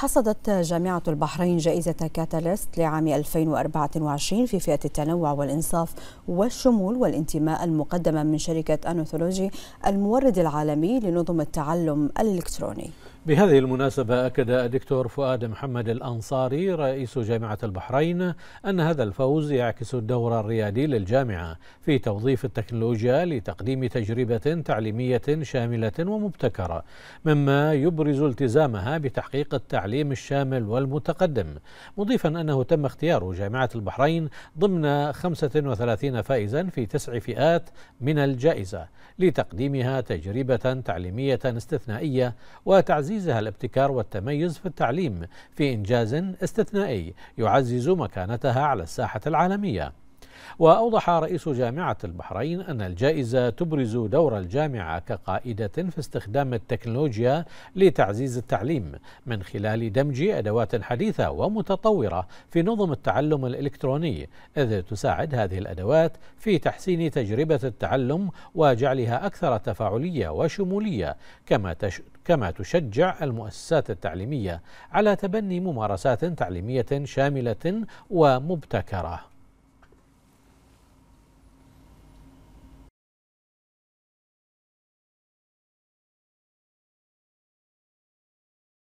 حصدت جامعة البحرين جائزة كاتاليست لعام 2024 في فئة التنوع والإنصاف والشمول والانتماء المقدمة من شركة أنوثولوجي المورد العالمي لنظم التعلم الإلكتروني بهذه المناسبة أكد الدكتور فؤاد محمد الأنصاري رئيس جامعة البحرين أن هذا الفوز يعكس الدور الريادي للجامعة في توظيف التكنولوجيا لتقديم تجربة تعليمية شاملة ومبتكرة مما يبرز التزامها بتحقيق التعليم الشامل والمتقدم مضيفا أنه تم اختيار جامعة البحرين ضمن 35 فائزا في تسع فئات من الجائزة لتقديمها تجربة تعليمية استثنائية وتعزيز تعزيزها الابتكار والتميز في التعليم في إنجاز استثنائي يعزز مكانتها على الساحة العالمية وأوضح رئيس جامعة البحرين أن الجائزة تبرز دور الجامعة كقائدة في استخدام التكنولوجيا لتعزيز التعليم من خلال دمج أدوات حديثة ومتطورة في نظم التعلم الإلكتروني إذ تساعد هذه الأدوات في تحسين تجربة التعلم وجعلها أكثر تفاعلية وشمولية كما تش كما تشجع المؤسسات التعليمية على تبني ممارسات تعليمية شاملة ومبتكرة